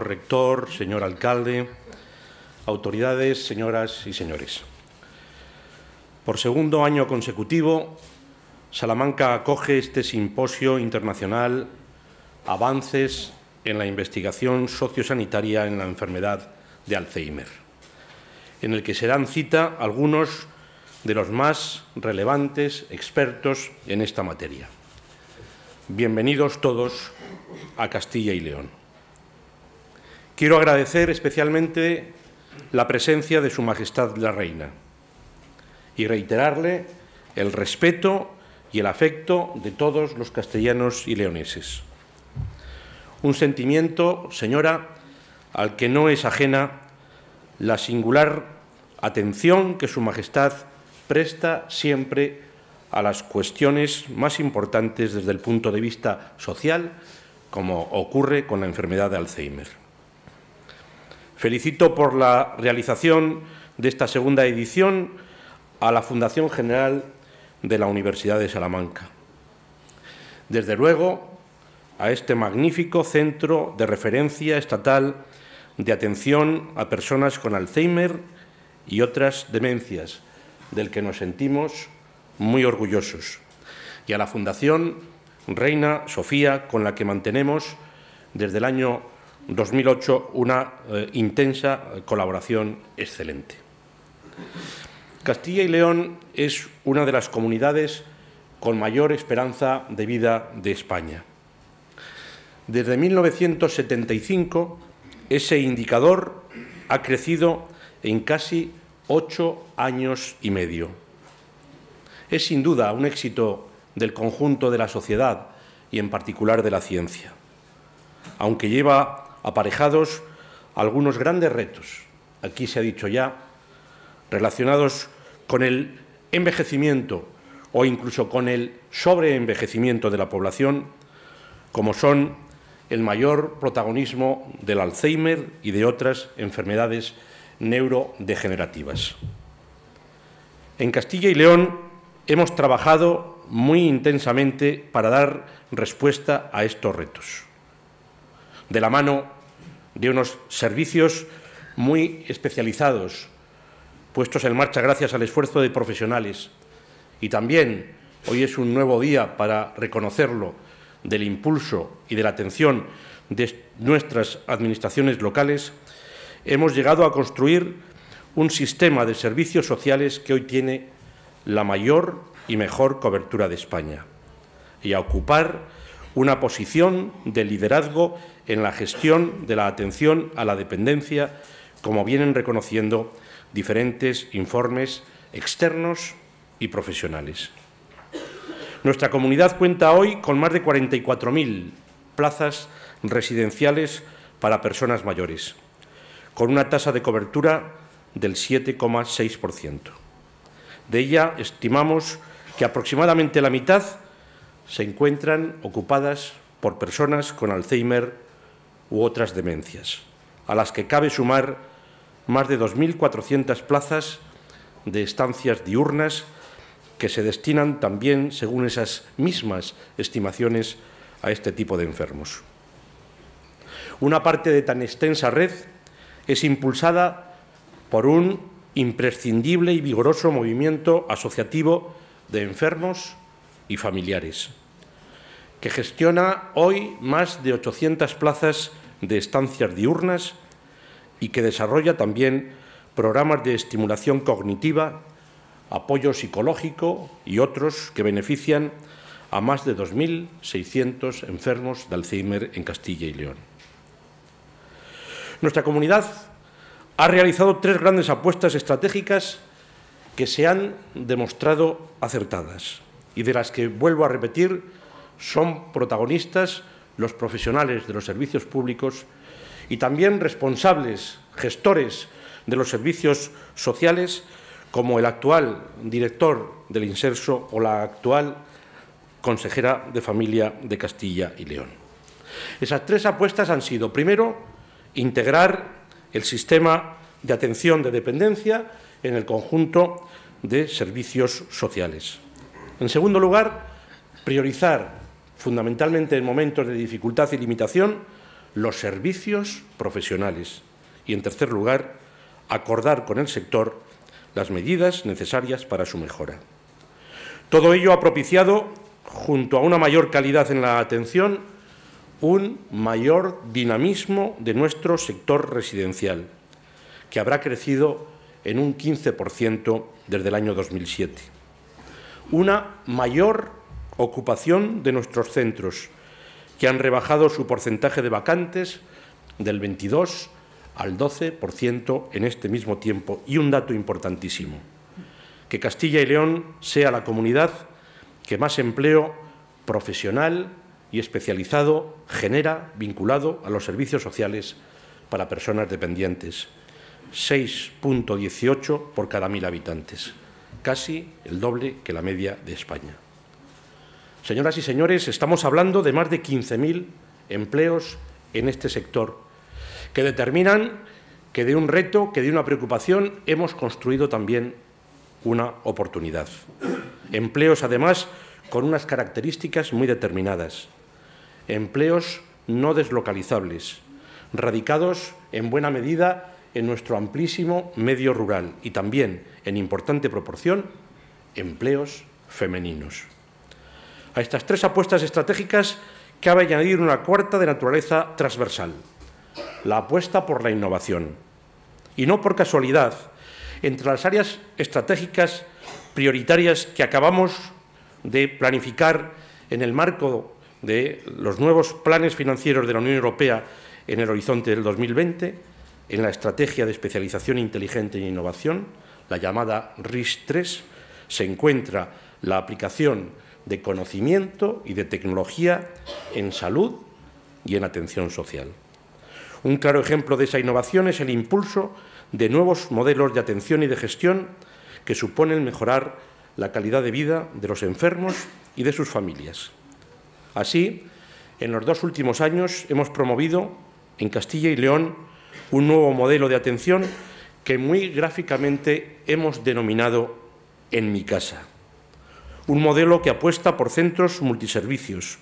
rector, señor alcalde, autoridades, señoras y señores. Por segundo año consecutivo, Salamanca acoge este simposio internacional Avances en la investigación sociosanitaria en la enfermedad de Alzheimer, en el que se dan cita algunos de los más relevantes expertos en esta materia. Bienvenidos todos a Castilla y León. Quiero agradecer especialmente la presencia de Su Majestad la Reina y reiterarle el respeto y el afecto de todos los castellanos y leoneses. Un sentimiento, señora, al que no es ajena la singular atención que Su Majestad presta siempre a las cuestiones más importantes desde el punto de vista social, como ocurre con la enfermedad de Alzheimer. Felicito por la realización de esta segunda edición a la Fundación General de la Universidad de Salamanca. Desde luego, a este magnífico centro de referencia estatal de atención a personas con Alzheimer y otras demencias, del que nos sentimos muy orgullosos, y a la Fundación Reina Sofía, con la que mantenemos desde el año 2008 una eh, intensa colaboración excelente. Castilla y León es una de las comunidades con mayor esperanza de vida de España. Desde 1975, ese indicador ha crecido en casi ocho años y medio. Es sin duda un éxito del conjunto de la sociedad y en particular de la ciencia, aunque lleva aparejados algunos grandes retos, aquí se ha dicho ya, relacionados con el envejecimiento o incluso con el sobreenvejecimiento de la población, como son el mayor protagonismo del Alzheimer y de otras enfermedades neurodegenerativas. En Castilla y León hemos trabajado muy intensamente para dar respuesta a estos retos de la mano de unos servicios muy especializados, puestos en marcha gracias al esfuerzo de profesionales. Y también hoy es un nuevo día para reconocerlo del impulso y de la atención de nuestras administraciones locales, hemos llegado a construir un sistema de servicios sociales que hoy tiene la mayor y mejor cobertura de España y a ocupar una posición de liderazgo en la gestión de la atención a la dependencia, como vienen reconociendo diferentes informes externos y profesionales. Nuestra comunidad cuenta hoy con más de 44.000 plazas residenciales para personas mayores, con una tasa de cobertura del 7,6%. De ella estimamos que aproximadamente la mitad se encuentran ocupadas por personas con Alzheimer u otras demencias, a las que cabe sumar más de 2.400 plazas de estancias diurnas que se destinan también, según esas mismas estimaciones, a este tipo de enfermos. Una parte de tan extensa red es impulsada por un imprescindible y vigoroso movimiento asociativo de enfermos y familiares que gestiona hoy más de 800 plazas de estancias diurnas y que desarrolla también programas de estimulación cognitiva, apoyo psicológico y otros que benefician a más de 2.600 enfermos de Alzheimer en Castilla y León. Nuestra comunidad ha realizado tres grandes apuestas estratégicas que se han demostrado acertadas y de las que vuelvo a repetir son protagonistas los profesionales de los servicios públicos y también responsables, gestores de los servicios sociales, como el actual director del Inserso o la actual consejera de Familia de Castilla y León. Esas tres apuestas han sido, primero, integrar el sistema de atención de dependencia en el conjunto de servicios sociales. En segundo lugar, priorizar fundamentalmente en momentos de dificultad y limitación, los servicios profesionales. Y, en tercer lugar, acordar con el sector las medidas necesarias para su mejora. Todo ello ha propiciado, junto a una mayor calidad en la atención, un mayor dinamismo de nuestro sector residencial, que habrá crecido en un 15% desde el año 2007. Una mayor ocupación de nuestros centros, que han rebajado su porcentaje de vacantes del 22 al 12% en este mismo tiempo. Y un dato importantísimo, que Castilla y León sea la comunidad que más empleo profesional y especializado genera vinculado a los servicios sociales para personas dependientes. 6.18 por cada mil habitantes, casi el doble que la media de España. Señoras y señores, estamos hablando de más de 15.000 empleos en este sector, que determinan que de un reto, que de una preocupación, hemos construido también una oportunidad. Empleos, además, con unas características muy determinadas. Empleos no deslocalizables, radicados en buena medida en nuestro amplísimo medio rural y también, en importante proporción, empleos femeninos. A estas tres apuestas estratégicas cabe añadir una cuarta de naturaleza transversal, la apuesta por la innovación. Y no por casualidad, entre las áreas estratégicas prioritarias que acabamos de planificar en el marco de los nuevos planes financieros de la Unión Europea en el horizonte del 2020, en la estrategia de especialización inteligente e innovación, la llamada RIS-3, se encuentra la aplicación de conocimiento y de tecnología en salud y en atención social. Un claro ejemplo de esa innovación es el impulso de nuevos modelos de atención y de gestión que suponen mejorar la calidad de vida de los enfermos y de sus familias. Así, en los dos últimos años hemos promovido en Castilla y León un nuevo modelo de atención que muy gráficamente hemos denominado En mi casa un modelo que apuesta por centros multiservicios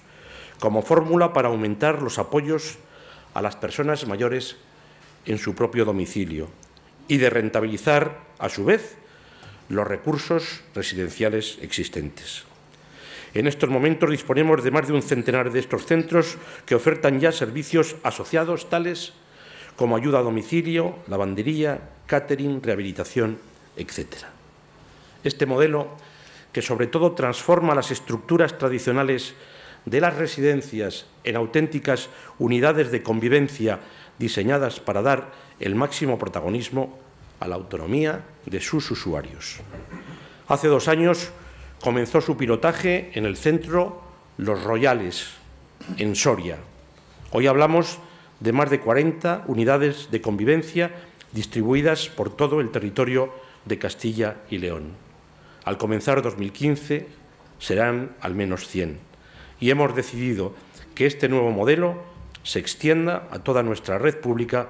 como fórmula para aumentar los apoyos a las personas mayores en su propio domicilio y de rentabilizar, a su vez, los recursos residenciales existentes. En estos momentos disponemos de más de un centenar de estos centros que ofertan ya servicios asociados tales como ayuda a domicilio, lavandería, catering, rehabilitación, etc. Este modelo que sobre todo transforma las estructuras tradicionales de las residencias en auténticas unidades de convivencia diseñadas para dar el máximo protagonismo a la autonomía de sus usuarios. Hace dos años comenzó su pilotaje en el centro Los Royales, en Soria. Hoy hablamos de más de 40 unidades de convivencia distribuidas por todo el territorio de Castilla y León. Al comenzar 2015 serán al menos 100 y hemos decidido que este nuevo modelo se extienda a toda nuestra red pública,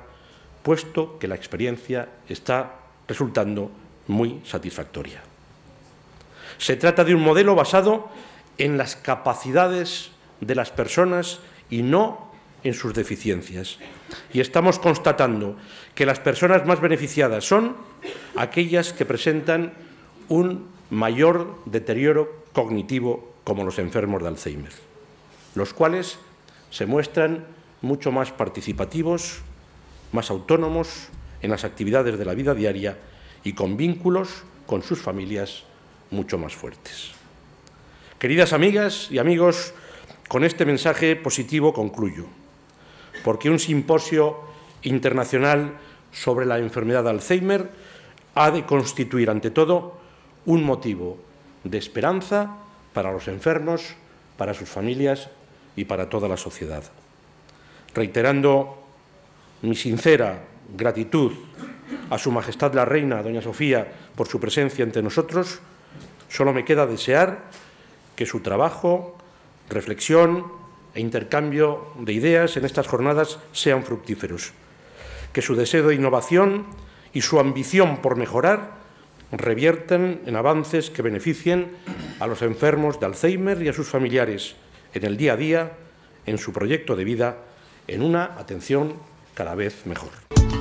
puesto que la experiencia está resultando muy satisfactoria. Se trata de un modelo basado en las capacidades de las personas y no en sus deficiencias. Y estamos constatando que las personas más beneficiadas son aquellas que presentan un mayor deterioro cognitivo como los enfermos de Alzheimer, los cuales se muestran mucho más participativos, más autónomos en las actividades de la vida diaria y con vínculos con sus familias mucho más fuertes. Queridas amigas y amigos, con este mensaje positivo concluyo, porque un simposio internacional sobre la enfermedad de Alzheimer ha de constituir, ante todo, un motivo de esperanza para los enfermos, para sus familias y para toda la sociedad. Reiterando mi sincera gratitud a Su Majestad la Reina, Doña Sofía, por su presencia entre nosotros, solo me queda desear que su trabajo, reflexión e intercambio de ideas en estas jornadas sean fructíferos, que su deseo de innovación y su ambición por mejorar revierten en avances que beneficien a los enfermos de Alzheimer y a sus familiares en el día a día, en su proyecto de vida, en una atención cada vez mejor.